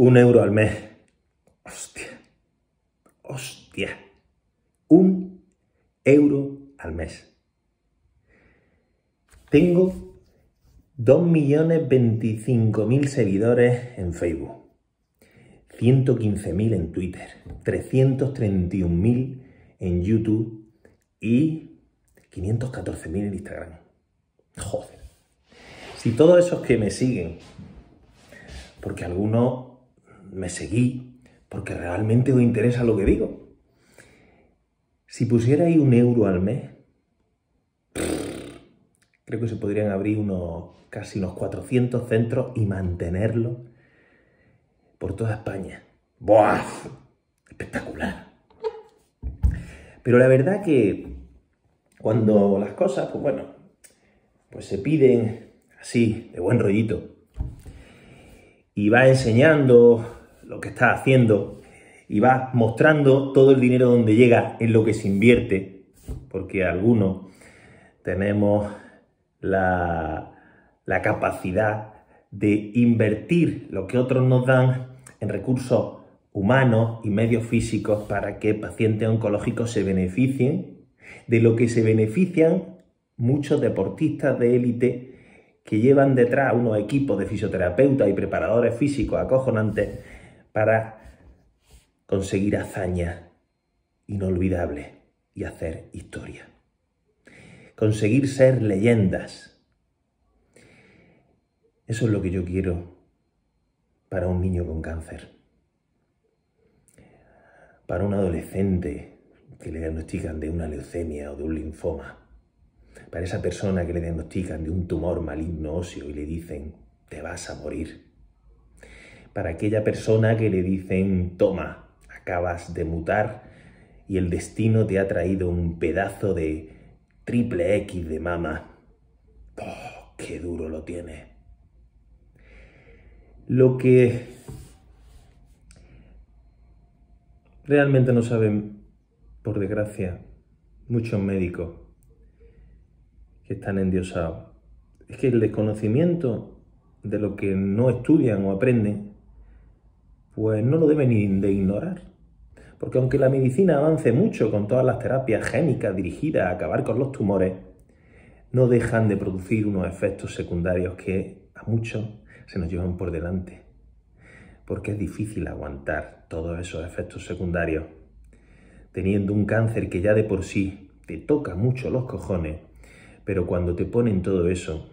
Un euro al mes. Hostia. Hostia. Un euro al mes. Tengo 2.025.000 seguidores en Facebook. 115.000 en Twitter. 331.000 en YouTube. Y 514.000 en Instagram. Joder. Si todos esos que me siguen, porque algunos me seguí porque realmente os interesa lo que digo. Si ahí un euro al mes, creo que se podrían abrir unos casi unos 400 centros y mantenerlo por toda España. ¡Buah! Espectacular. Pero la verdad que cuando las cosas, pues bueno, pues se piden así, de buen rollito, y va enseñando lo que está haciendo y va mostrando todo el dinero donde llega, en lo que se invierte, porque algunos tenemos la, la capacidad de invertir lo que otros nos dan en recursos humanos y medios físicos para que pacientes oncológicos se beneficien de lo que se benefician muchos deportistas de élite que llevan detrás unos equipos de fisioterapeutas y preparadores físicos acojonantes para conseguir hazaña inolvidable y hacer historia. Conseguir ser leyendas. Eso es lo que yo quiero para un niño con cáncer. Para un adolescente que le diagnostican de una leucemia o de un linfoma. Para esa persona que le diagnostican de un tumor maligno óseo y le dicen, te vas a morir para aquella persona que le dicen, toma, acabas de mutar y el destino te ha traído un pedazo de triple X de mama. Oh, ¡Qué duro lo tiene! Lo que realmente no saben, por desgracia, muchos médicos que están endiosados, es que el desconocimiento de lo que no estudian o aprenden pues no lo deben de ignorar. Porque aunque la medicina avance mucho con todas las terapias génicas dirigidas a acabar con los tumores, no dejan de producir unos efectos secundarios que a muchos se nos llevan por delante. Porque es difícil aguantar todos esos efectos secundarios. Teniendo un cáncer que ya de por sí te toca mucho los cojones, pero cuando te ponen todo eso,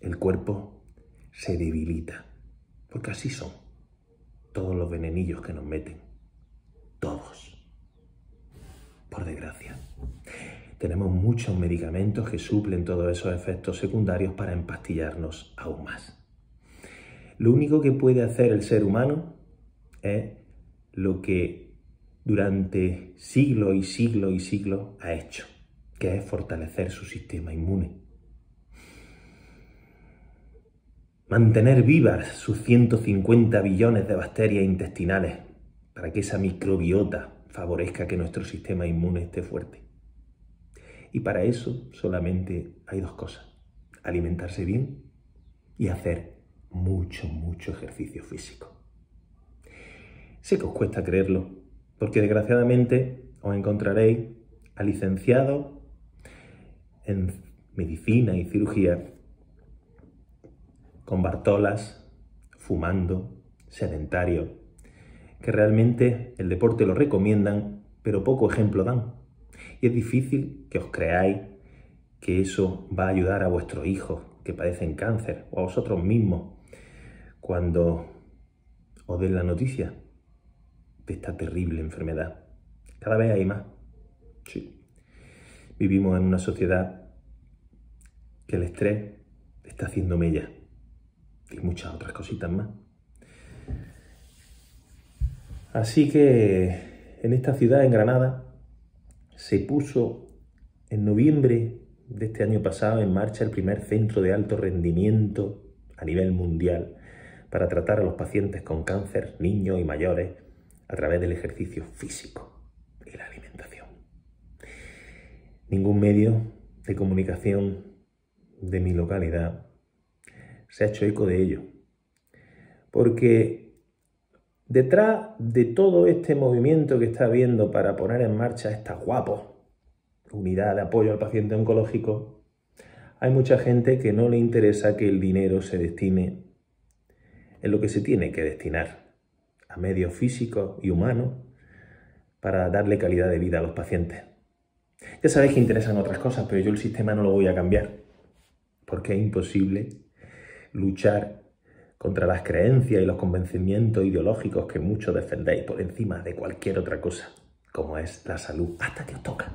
el cuerpo se debilita. Porque así son todos los venenillos que nos meten. Todos. Por desgracia. Tenemos muchos medicamentos que suplen todos esos efectos secundarios para empastillarnos aún más. Lo único que puede hacer el ser humano es lo que durante siglos y siglos y siglos ha hecho, que es fortalecer su sistema inmune mantener vivas sus 150 billones de bacterias intestinales para que esa microbiota favorezca que nuestro sistema inmune esté fuerte. Y para eso solamente hay dos cosas, alimentarse bien y hacer mucho, mucho ejercicio físico. Sé que os cuesta creerlo, porque desgraciadamente os encontraréis a licenciados en medicina y cirugía con Bartolas, fumando, sedentario, que realmente el deporte lo recomiendan, pero poco ejemplo dan. Y es difícil que os creáis que eso va a ayudar a vuestros hijos que padecen cáncer o a vosotros mismos cuando os den la noticia de esta terrible enfermedad. Cada vez hay más. Sí. Vivimos en una sociedad que el estrés está haciendo mella y muchas otras cositas más. Así que en esta ciudad, en Granada, se puso en noviembre de este año pasado en marcha el primer centro de alto rendimiento a nivel mundial para tratar a los pacientes con cáncer, niños y mayores, a través del ejercicio físico y la alimentación. Ningún medio de comunicación de mi localidad se ha hecho eco de ello. Porque detrás de todo este movimiento que está habiendo para poner en marcha esta guapo unidad de apoyo al paciente oncológico, hay mucha gente que no le interesa que el dinero se destine en lo que se tiene que destinar, a medios físicos y humanos, para darle calidad de vida a los pacientes. Ya sabéis que interesan otras cosas, pero yo el sistema no lo voy a cambiar, porque es imposible luchar contra las creencias y los convencimientos ideológicos que muchos defendéis por encima de cualquier otra cosa, como es la salud, hasta que os toca.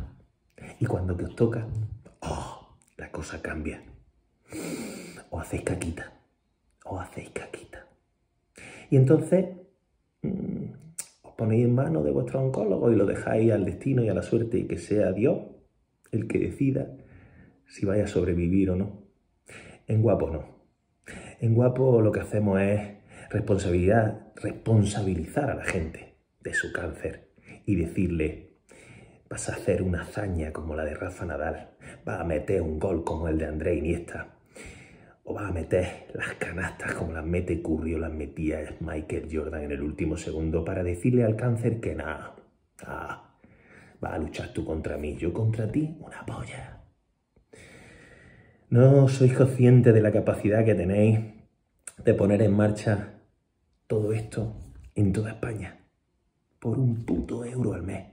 Y cuando que os toca, ¡oh! La cosa cambia. O hacéis caquita, o hacéis caquita. Y entonces mm, os ponéis en manos de vuestro oncólogo y lo dejáis al destino y a la suerte y que sea Dios el que decida si vaya a sobrevivir o no. En guapo no en Guapo lo que hacemos es responsabilidad, responsabilizar a la gente de su cáncer y decirle, vas a hacer una hazaña como la de Rafa Nadal, vas a meter un gol como el de André Iniesta, o vas a meter las canastas como las mete Curry o las metía Michael Jordan en el último segundo para decirle al cáncer que nada, ah, vas a luchar tú contra mí, yo contra ti, una polla. No sois conscientes de la capacidad que tenéis de poner en marcha todo esto en toda España por un puto euro al mes.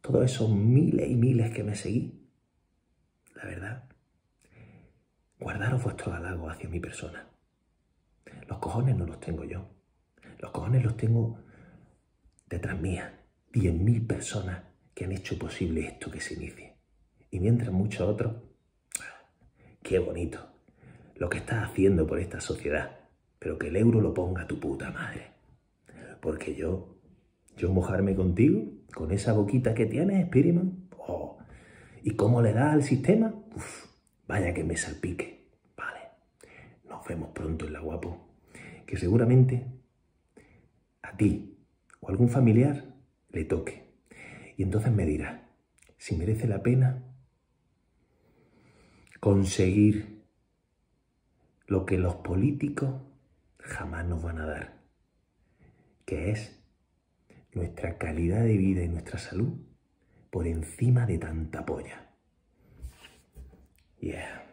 Todos esos miles y miles que me seguí, la verdad, guardaros vuestros halagos hacia mi persona. Los cojones no los tengo yo. Los cojones los tengo detrás mía. mil personas que han hecho posible esto que se inicie. Y mientras muchos otros Qué bonito. Lo que estás haciendo por esta sociedad. Pero que el euro lo ponga tu puta madre. Porque yo, yo mojarme contigo, con esa boquita que tienes, Spiderman, oh, y cómo le da al sistema, vaya que me salpique. Vale, nos vemos pronto en la guapo. Que seguramente a ti o algún familiar le toque. Y entonces me dirás si merece la pena conseguir lo que los políticos jamás nos van a dar, que es nuestra calidad de vida y nuestra salud por encima de tanta polla. Yeah.